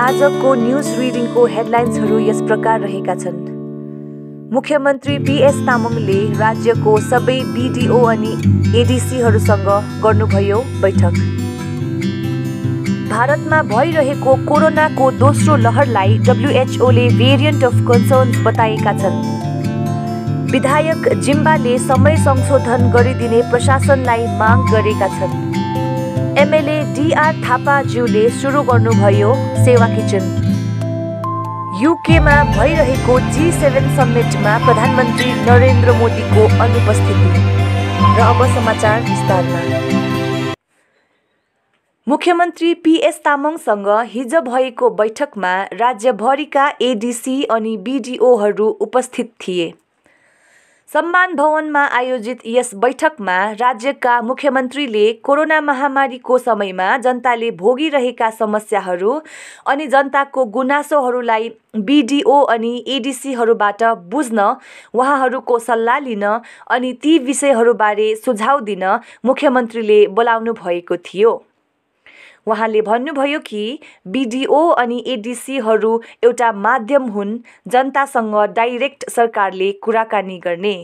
आजको न्युज रिडिङको हेडलाइन्सहरू यस प्रकार रहेका छन् मुख्यमन्त्री पिएस तामाङले राज्यको सबै बिडिओ अनि एडिसीहरूसँग गर्नुभयो बैठक भारतमा भइरहेको कोरोनाको दोस्रो लहरलाई डब्लुएचओले भेरिएन्ट अफ कन्सर्न बताएका छन् विधायक जिम्बाले समय संशोधन गरिदिने प्रशासनलाई माग गरेका छन् एमएलए डिआर थापाज्यूले सुरु गर्नुभयो सेवा किचन युकेमा भइरहेको जी सेभेन समिटमा प्रधानमन्त्री नरेन्द्र मोदीको अनुपस्थिति र अब समाचार विस्तारमा मुख्यमन्त्री पिएस तामाङसँग हिजो भएको बैठकमा राज्यभरिका एडिसी अनि बिडिओहरू उपस्थित थिए सम्मान भवनमा आयोजित यस बैठकमा राज्यका मुख्यमन्त्रीले कोरोना महामारीको समयमा जनताले भोगिरहेका समस्याहरू अनि जनताको गुनासोहरूलाई बिडिओ अनि एडिसीहरूबाट बुझ्न उहाँहरूको सल्लाह लिन अनि ती विषयहरूबारे सुझाव दिन मुख्यमन्त्रीले बोलाउनु भएको थियो उहाँले भन्नुभयो कि बिडिओ अनि एडिसीहरू एउटा माध्यम हुन् जनतासँग डाइरेक्ट सरकारले कुराकानी गर्ने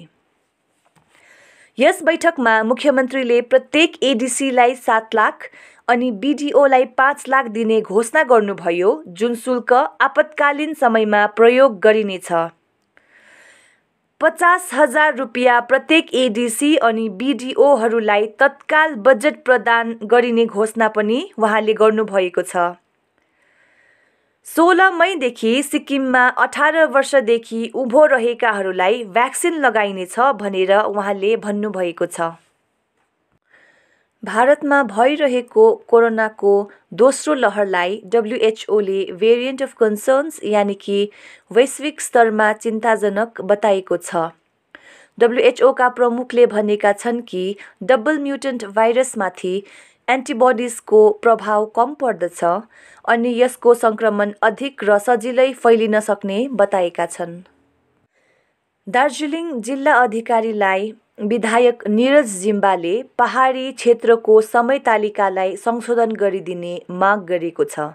यस बैठकमा मुख्यमन्त्रीले प्रत्येक एडिसीलाई सात लाख अनि बिडिओलाई पाँच लाख दिने घोषणा गर्नुभयो जुन शुल्क आपतकालीन समयमा प्रयोग गरिनेछ पचास हजार रुपियाँ प्रत्येक एडिसी अनि बिडिओहरूलाई तत्काल बजेट प्रदान गरिने घोषणा पनि उहाँले गर्नुभएको छ सोह्र मईदेखि सिक्किममा अठार वर्षदेखि उभो रहेकाहरूलाई भ्याक्सिन लगाइनेछ भनेर उहाँले भन्नुभएको छ भारतमा भइरहेको कोरोनाको दोस्रो लहरलाई डब्ल्युएचओले भेरिएन्ट अफ कन्सर्न्स यानि कि वैश्विक स्तरमा चिन्ताजनक बताएको छ डब्ल्युएचओका प्रमुखले भनेका छन् कि डबल म्युटेन्ट भाइरसमाथि एन्टिबडिजको प्रभाव कम पर्दछ अनि यसको सङ्क्रमण अधिक र सजिलै फैलिन सक्ने बताएका छन् दार्जिलिङ जिल्ला अधिकारीलाई विधायक निरज जिम्बाले पहाडी क्षेत्रको समय तालिकालाई संशोधन गरिदिने माग गरेको छ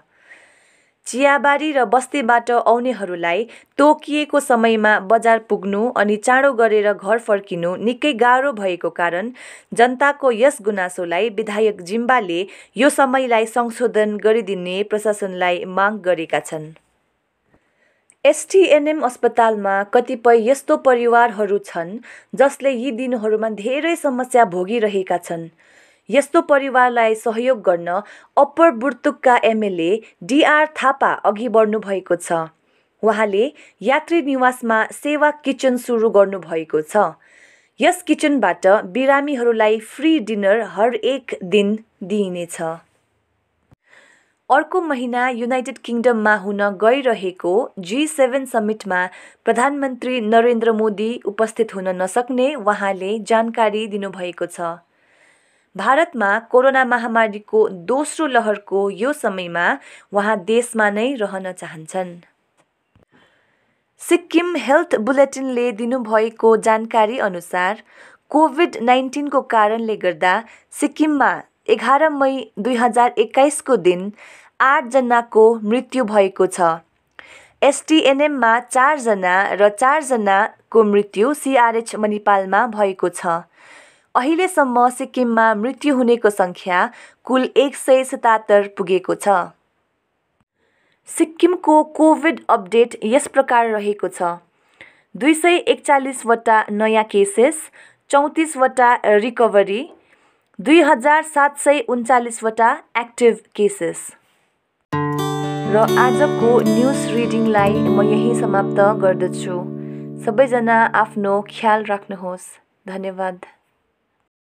चियाबारी र बस्तीबाट आउनेहरूलाई तोकिएको समयमा बजार पुग्नु अनि चाँडो गरेर घर फर्किनु निकै गाह्रो भएको कारण जनताको यस गुनासोलाई विधायक जिम्बाले यो समयलाई संशोधन गरिदिने प्रशासनलाई माग गरेका छन् एसटिएनएम अस्पतालमा कतिपय यस्तो परिवारहरू छन् जसले यी दिनहरूमा धेरै समस्या भोगिरहेका छन् यस्तो परिवारलाई सहयोग गर्न अप्पर बुर्तुकका एमएलए डिआर थापा अघि बढ्नुभएको छ उहाँले यात्री निवासमा सेवा किचन सुरु गर्नुभएको छ यस किचनबाट बिरामीहरूलाई फ्री डिनर हर एक दिन दिइनेछ अर्को महिना युनाइटेड किङ्डममा हुन गइरहेको जी सेभेन समिटमा प्रधानमन्त्री नरेन्द्र मोदी उपस्थित हुन नसक्ने उहाँले जानकारी दिनुभएको छ भारतमा कोरोना महामारीको दोस्रो लहरको यो समयमा उहाँ देशमा नै रहन चाहन्छन् सिक्किम हेल्थ बुलेटिनले दिनुभएको जानकारी अनुसार कोभिड नाइन्टिनको कारणले गर्दा सिक्किममा एघार मई दुई हजार एक्काइसको दिन आठजनाको मृत्यु भएको छ एसटिएनएममा चारजना र चारजनाको मृत्यु सिआरएच मणिपालमा भएको छ अहिलेसम्म सिक्किममा मृत्यु हुनेको सङ्ख्या कुल एक सय सतहत्तर पुगेको छ सिक्किमको कोभिड अपडेट यस प्रकार रहेको छ दुई सय एकचालिसवटा नयाँ केसेस चौतिसवटा रिकभरी दुई हजार सात सय उन्चालिसवटा एक्टिभ केसेस र आजको न्युज रिडिङलाई म यहीँ समाप्त गर्दछु सबैजना आफ्नो ख्याल राख्नुहोस् धन्यवाद